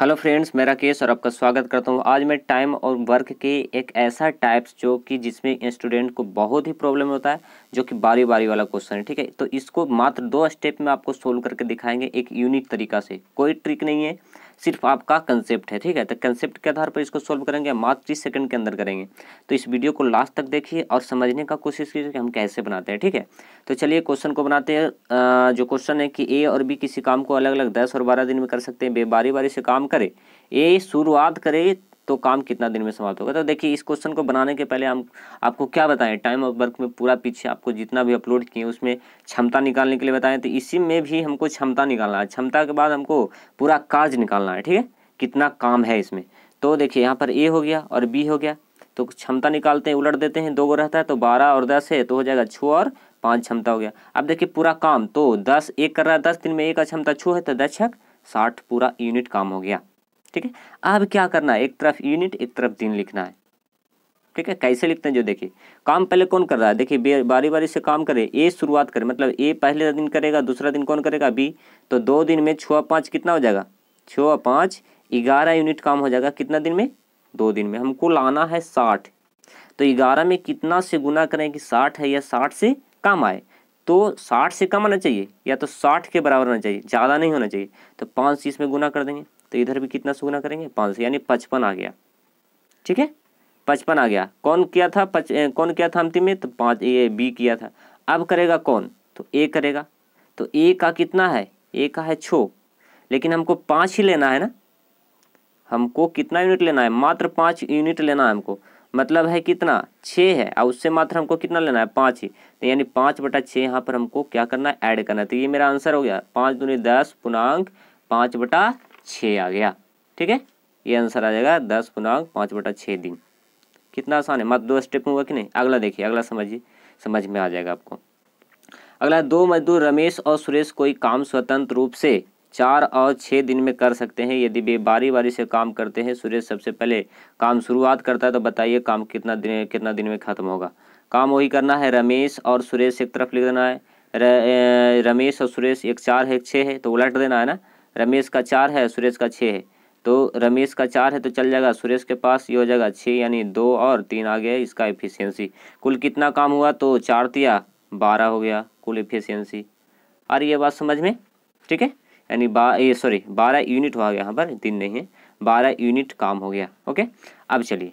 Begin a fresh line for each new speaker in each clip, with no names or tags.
hello friends मेरा case और आपका स्वागत करता हूँ आज मैं टाइम और वर्क के एक ऐसा टाइप्स जो कि जिसमें स्टूडेंट को बहुत ही प्रॉब्लम होता है जो कि बारी बारी वाला क्वेश्चन है ठीक है तो इसको मात्र दो स्टेप में आपको सोल्व करके दिखाएंगे एक यूनिक तरीका से कोई ट्रिक नहीं है सिर्फ आपका कंसेप्ट है ठीक है तो कंसेप्ट के आधार पर इसको सॉल्व करेंगे मात्र तीस सेकंड के अंदर करेंगे तो इस वीडियो को लास्ट तक देखिए और समझने का कोशिश कीजिए कि हम कैसे बनाते हैं ठीक है तो चलिए क्वेश्चन को बनाते हैं जो क्वेश्चन है कि ए और बी किसी काम को अलग अलग दस और बारह दिन में कर सकते हैं बे बारी बारी से काम करे ए शुरुआत करे तो काम कितना दिन में समाप्त होगा तो देखिए इस क्वेश्चन को बनाने के पहले हम आपको क्या बताएं टाइम ऑफ वर्क में पूरा पीछे आपको जितना भी अपलोड किए उसमें क्षमता निकालने के लिए बताएं तो इसी में भी हमको क्षमता निकालना है क्षमता के बाद हमको पूरा कार्य निकालना है ठीक है कितना काम है इसमें तो देखिए यहाँ पर ए हो गया और बी हो गया तो क्षमता निकालते हैं उलट देते हैं दो गो रहता है तो बारह और दस है तो हो जाएगा छः और पाँच क्षमता हो गया अब देखिए पूरा काम तो दस एक कर रहा है दस दिन में एक का क्षमता छो है तो दस छक साठ पूरा यूनिट काम हो गया ठीक है अब क्या करना है एक तरफ यूनिट एक तरफ दिन लिखना है ठीक है कैसे लिखते हैं जो देखिए काम पहले कौन कर रहा है देखिए बारी बारी से काम करे ए शुरुआत करे मतलब ए पहले दिन करेगा दूसरा दिन कौन करेगा बी तो दो दिन में छः पाँच कितना हो जाएगा छः पाँच ग्यारह यूनिट काम हो जाएगा कितना दिन में दो दिन में हमको लाना है साठ तो ग्यारह में कितना से गुना करें कि साठ है या साठ से कम आए तो साठ से कम आना चाहिए या तो साठ के बराबर होना चाहिए ज़्यादा नहीं होना चाहिए तो पाँच से इसमें गुना कर देंगे तो इधर भी कितना सुगुना करेंगे पाँच से यानी पचपन आ गया ठीक है पचपन आ गया कौन किया था पच कौन किया था अंतिम में तो पाँच ये बी किया था अब करेगा कौन तो ए करेगा तो ए का कितना है ए का है छो लेकिन हमको पाँच ही लेना है ना हमको कितना यूनिट लेना है मात्र पाँच यूनिट लेना है हमको मतलब है कितना छः है और उससे मात्र हमको कितना लेना है पाँच ही तो यानी पाँच बटा छः यहाँ पर हमको क्या करना है ऐड करना है तो ये मेरा आंसर हो गया पाँच दूनी दस पूर्णांक पाँच बटा छः आ गया ठीक है ये आंसर आ जाएगा दस पूर्णांक पाँच बटा छः दिन कितना आसान है मत दो स्टेप हुआ कि नहीं अगला देखिए अगला समझिए समझ में आ जाएगा आपको अगला दो मजदूर रमेश और सुरेश कोई काम स्वतंत्र रूप से चार और छः दिन में कर सकते हैं यदि वे बारी बारी से काम करते हैं सुरेश सबसे पहले काम शुरुआत करता है तो बताइए काम कितना दिन कितना दिन में ख़त्म होगा काम वही करना है रमेश और सुरेश एक तरफ लिख देना है र, रमेश और सुरेश एक चार है एक छः है तो उलट देना है ना रमेश का चार है सुरेश का छः है तो रमेश का चार है तो चल जाएगा सुरेश के पास ये हो जाएगा छः यानी दो और तीन आ गया इसका एफिशियंसी कुल कितना काम हुआ तो चार दिया बारह हो गया कुल एफिशियंसी और ये बात समझ में ठीक है यानी बा ये सॉरी बारह यूनिट हो गया यहाँ पर दिन नहीं है बारह यूनिट काम हो गया ओके अब चलिए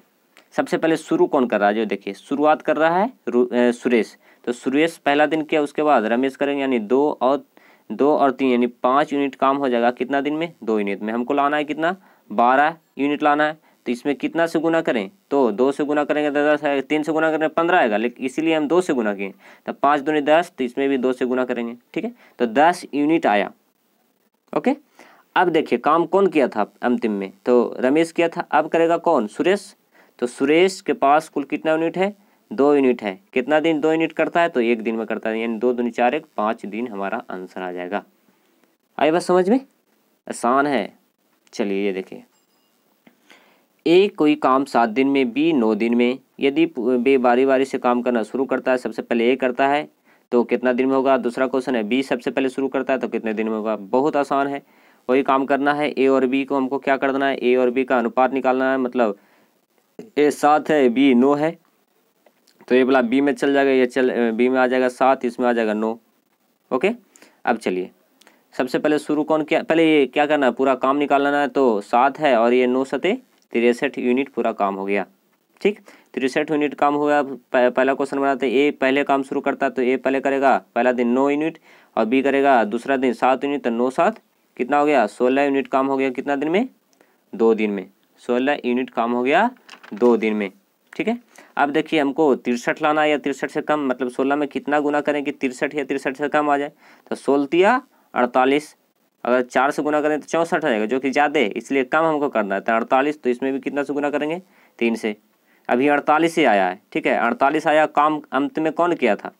सबसे पहले शुरू कौन कर रहा है जो देखिए शुरुआत कर रहा है सुरेश तो सुरेश पहला दिन किया उसके बाद रमेश करेंगे यानी दो और दो और तीन यानी पाँच यूनिट काम हो जाएगा कितना दिन में दो यूनिट में हमको लाना है कितना बारह यूनिट लाना है तो इसमें कितना से गुना करें तो दो से गुना करेंगे तो दस आएगा तीन से गुना करेंगे तो पंद्रह आएगा लेकिन इसीलिए हम दो से गुना किए तो पाँच दो दस तो इसमें भी दो से गुना करेंगे ठीक है तो दस यूनिट आया ओके अब देखिए काम कौन किया था अंतिम में तो रमेश किया था अब करेगा कौन सुरेश तो सुरेश के पास कुल कितना यूनिट है दो यूनिट है कितना दिन दो यूनिट करता है तो एक दिन में करता है यानी दो दिन चार एक पाँच दिन हमारा आंसर आ जाएगा आई बस समझ में आसान है चलिए ये देखिए ए कोई काम सात दिन में बी नौ दिन में यदि बे बारी बारी से काम करना शुरू करता है सबसे पहले ए करता है तो कितना दिन में होगा दूसरा क्वेश्चन है बी सबसे पहले शुरू करता है तो कितने दिन में होगा बहुत आसान है वही काम करना है ए और बी को हमको क्या करना है ए और बी का अनुपात निकालना है मतलब ए सात है बी नौ है तो ये वाला बी में चल जाएगा ये चल बी में आ जाएगा सात इसमें आ जाएगा नौ ओके अब चलिए सबसे पहले शुरू कौन क्या पहले ये क्या करना है पूरा काम निकालना है तो सात है और ये नौ सते तिरसठ यूनिट पूरा काम हो गया ठीक तिरसठ यूनिट काम हो गया पहला क्वेश्चन बनाते ए पहले काम शुरू करता तो ए पहले करेगा पहला दिन नौ यूनिट और बी करेगा दूसरा दिन सात यूनिट तो नौ सात कितना हो गया सोलह यूनिट काम हो गया कितना दिन में दो दिन में सोलह यूनिट काम हो गया दो दिन में ठीक है अब देखिए हमको तिरसठ लाना है या तिरसठ से कम मतलब सोलह में कितना गुना करें कि तिरसठ या तिरसठ से कम आ जाए तो सोलतिया अड़तालीस अगर चार से गुना करें तो चौंसठ आ जाएगा जो कि ज़्यादा है इसलिए कम हमको करना है तो अड़तालीस तो इसमें भी कितना से गुना करेंगे तीन से अभी अड़तालीस ही आया है ठीक है अड़तालीस आया काम अंत में कौन किया था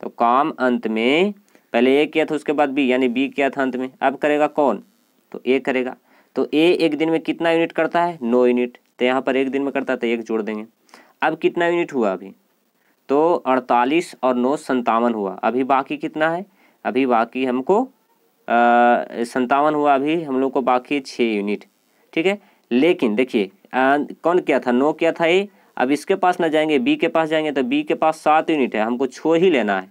तो काम अंत में पहले ए किया था उसके बाद बी यानी बी किया था अंत में अब करेगा कौन तो ए करेगा तो ए एक दिन में कितना यूनिट करता है नौ यूनिट तो यहाँ पर एक दिन में करता है तो एक जोड़ देंगे अब कितना यूनिट हुआ अभी तो अड़तालीस और नौ संतावन हुआ अभी बाकी कितना है अभी बाकी हमको संतावन हुआ अभी हम लोग को बाकी छः यूनिट ठीक है लेकिन देखिए कौन क्या था नौ क्या था ये अब इसके पास ना जाएंगे बी के पास जाएंगे तो बी के पास सात यूनिट है हमको छो ही लेना है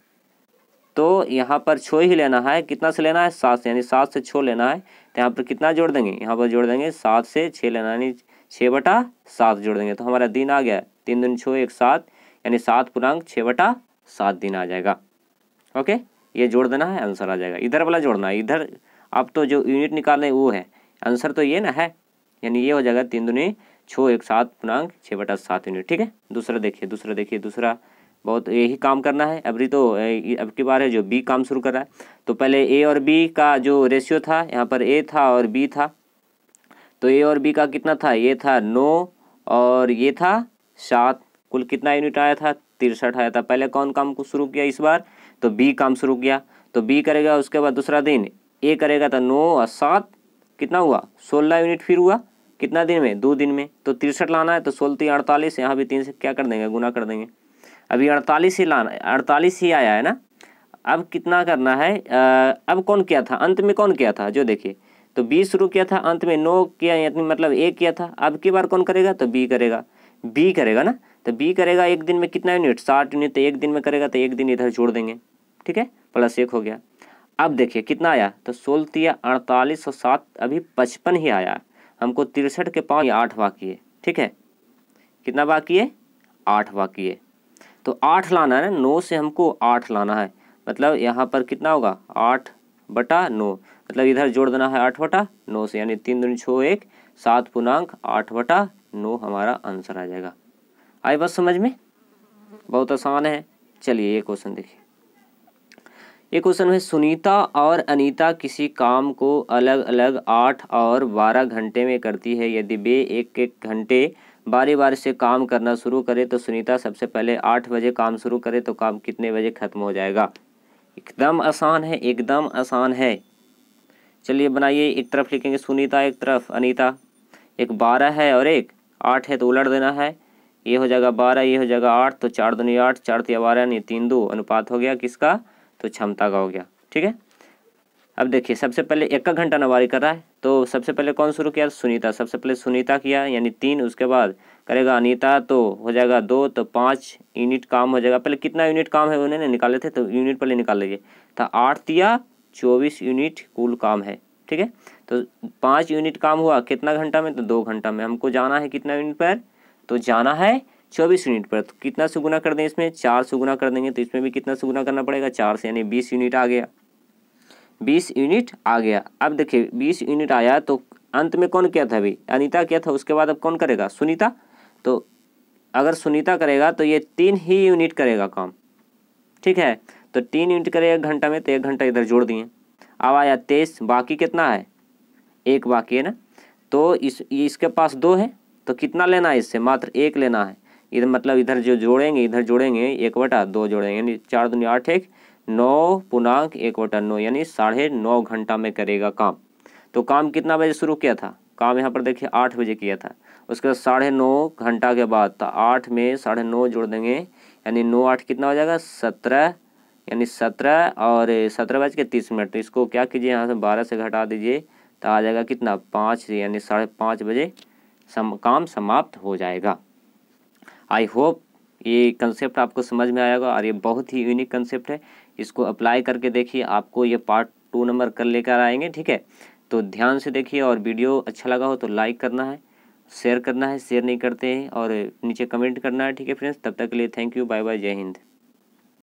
तो यहाँ पर छो ही लेना है कितना से लेना है सात से यानी सात से छो लेना है तो यहाँ पर कितना जोड़ देंगे यहाँ पर जोड़ देंगे सात से छः लेना यानी छः बटा सात जोड़ देंगे तो हमारा दिन आ गया तीन दिन छः एक सात यानी सात पूर्णांक छः बटा सात दिन आ जाएगा ओके ये जोड़ देना है आंसर आ जाएगा इधर वाला जोड़ना है इधर आप तो जो यूनिट निकाल है वो है आंसर तो ये ना है यानी ये हो जाएगा तीन दुनी छः एक सात पूर्णांक छः बटा सात यूनिट ठीक है दूसरा देखिए दूसरा देखिए दूसरा बहुत यही काम करना है अभी तो अब की बार है जो बी काम शुरू कर रहा है तो पहले ए और बी का जो रेशियो था यहाँ पर ए था और बी था तो ए और बी का कितना था ये था नौ और ये था सात कुल कितना यूनिट आया था तिरसठ आया था पहले कौन काम को शुरू किया इस बार तो बी काम शुरू किया तो बी करेगा उसके बाद दूसरा दिन ए करेगा तो नौ और सात कितना हुआ सोलह यूनिट फिर हुआ कितना दिन में दो दिन में तो तिरसठ लाना है तो सोलह तीन तो अड़तालीस यहाँ भी तीन से क्या कर देंगे गुना कर देंगे अभी अड़तालीस ही लाना अड़तालीस ही आया है ना अब कितना करना है आ, अब कौन किया था अंत में कौन किया था जो देखिए तो बी शुरू किया था अंत में नो किया यानी मतलब ए किया था अब की बार कौन करेगा तो बी करेगा बी करेगा ना तो बी करेगा एक दिन में कितना यूनिट साठ यूनिट तो एक दिन में करेगा तो एक दिन इधर जोड़ देंगे ठीक है प्लस एक हो गया अब देखिए कितना आया तो सोलतिया अड़तालीस सौ सात अभी पचपन ही आया हमको तिरसठ के पाँच आठ बाकी है ठीक है कितना बाकी है आठ बाकी है तो आठ लाना है ना नौ से हमको आठ लाना है मतलब यहाँ पर कितना होगा आठ बटा नौ मतलब इधर जोड़ देना है आठ बटा नौ से यानी तीन दिन छो एक सात पूर्णांक आठ बटा नौ हमारा आंसर आ जाएगा आई बस समझ में बहुत आसान है चलिए ये क्वेश्चन देखिए ये क्वेश्चन है सुनीता और अनीता किसी काम को अलग अलग आठ और बारह घंटे में करती है यदि वे एक एक घंटे बारी बारी से काम करना शुरू करे तो सुनीता सबसे पहले आठ बजे काम शुरू करे तो काम कितने बजे खत्म हो जाएगा एकदम आसान है एकदम आसान है चलिए बनाइए एक तरफ लिखेंगे सुनीता एक तरफ अनीता एक बारह है और एक आठ है तो उलट देना है ये हो जाएगा बारह ये हो जाएगा आठ तो चार दूनी आठ चार तिया बारह यानी तीन दो अनुपात हो गया किसका तो क्षमता का हो गया ठीक है अब देखिए सबसे पहले एक का घंटा नवारी कर रहा है तो सबसे पहले कौन शुरू किया सुनीता सबसे पहले सुनीता किया यानी तीन उसके बाद करेगा अनीता तो हो जाएगा दो तो पाँच यूनिट काम हो जाएगा पहले कितना यूनिट काम है उन्होंने निकाले थे तो यूनिट पहले निकाल लीजिए तो आठ दिया चौबीस यूनिट कुल काम है ठीक है तो पाँच यूनिट काम हुआ कितना घंटा में तो दो घंटा में हमको जाना है कितना यूनिट पर तो जाना है चौबीस यूनिट पर तो कितना सुगुना कर दें इसमें चार सुगुना कर देंगे तो इसमें भी कितना सुगुना करना पड़ेगा चार से यानी बीस यूनिट आ गया बीस यूनिट आ गया अब देखिए बीस यूनिट आया तो अंत में कौन किया था अभी अनिता किया था उसके बाद अब कौन करेगा सुनीता तो अगर सुनीता करेगा तो ये तीन ही यूनिट करेगा काम ठीक है तो तीन यूनिट करें एक घंटा में तो एक घंटा इधर जोड़ दिए अब आया तेईस बाकी कितना है एक बाकी है ना तो इस इसके पास दो है तो कितना लेना है इससे मात्र एक लेना है इधर मतलब इधर जो जोड़ेंगे इधर जोड़ेंगे एक बटा दो जोड़ेंगे यानी चार दुनिया आठ एक नौ पूर्णांक एक बटा नौ यानी साढ़े नौ घंटा में करेगा काम तो काम कितना बजे शुरू किया था काम यहाँ पर देखिए आठ बजे किया था उसके बाद साढ़े नौ घंटा के बाद तो आठ में साढ़े नौ जोड़ देंगे यानी नौ आठ कितना हो जाएगा सत्रह यानी सत्रह और सत्रह बज के तीस मिनट तो इसको क्या कीजिए यहाँ से बारह से घटा दीजिए तो आ जाएगा कितना पाँच यानी साढ़े पाँच बजे सम, काम समाप्त हो जाएगा आई होप ये कंसेप्ट आपको समझ में आएगा और ये बहुत ही यूनिक कंसेप्ट है इसको अप्लाई करके देखिए आपको ये पार्ट टू नंबर कर लेकर आएंगे ठीक है तो ध्यान से देखिए और वीडियो अच्छा लगा हो तो लाइक करना है शेयर करना है शेयर नहीं करते हैं और नीचे कमेंट करना है ठीक है फ्रेंड्स तब तक के लिए थैंक यू बाय बाय जय हिंद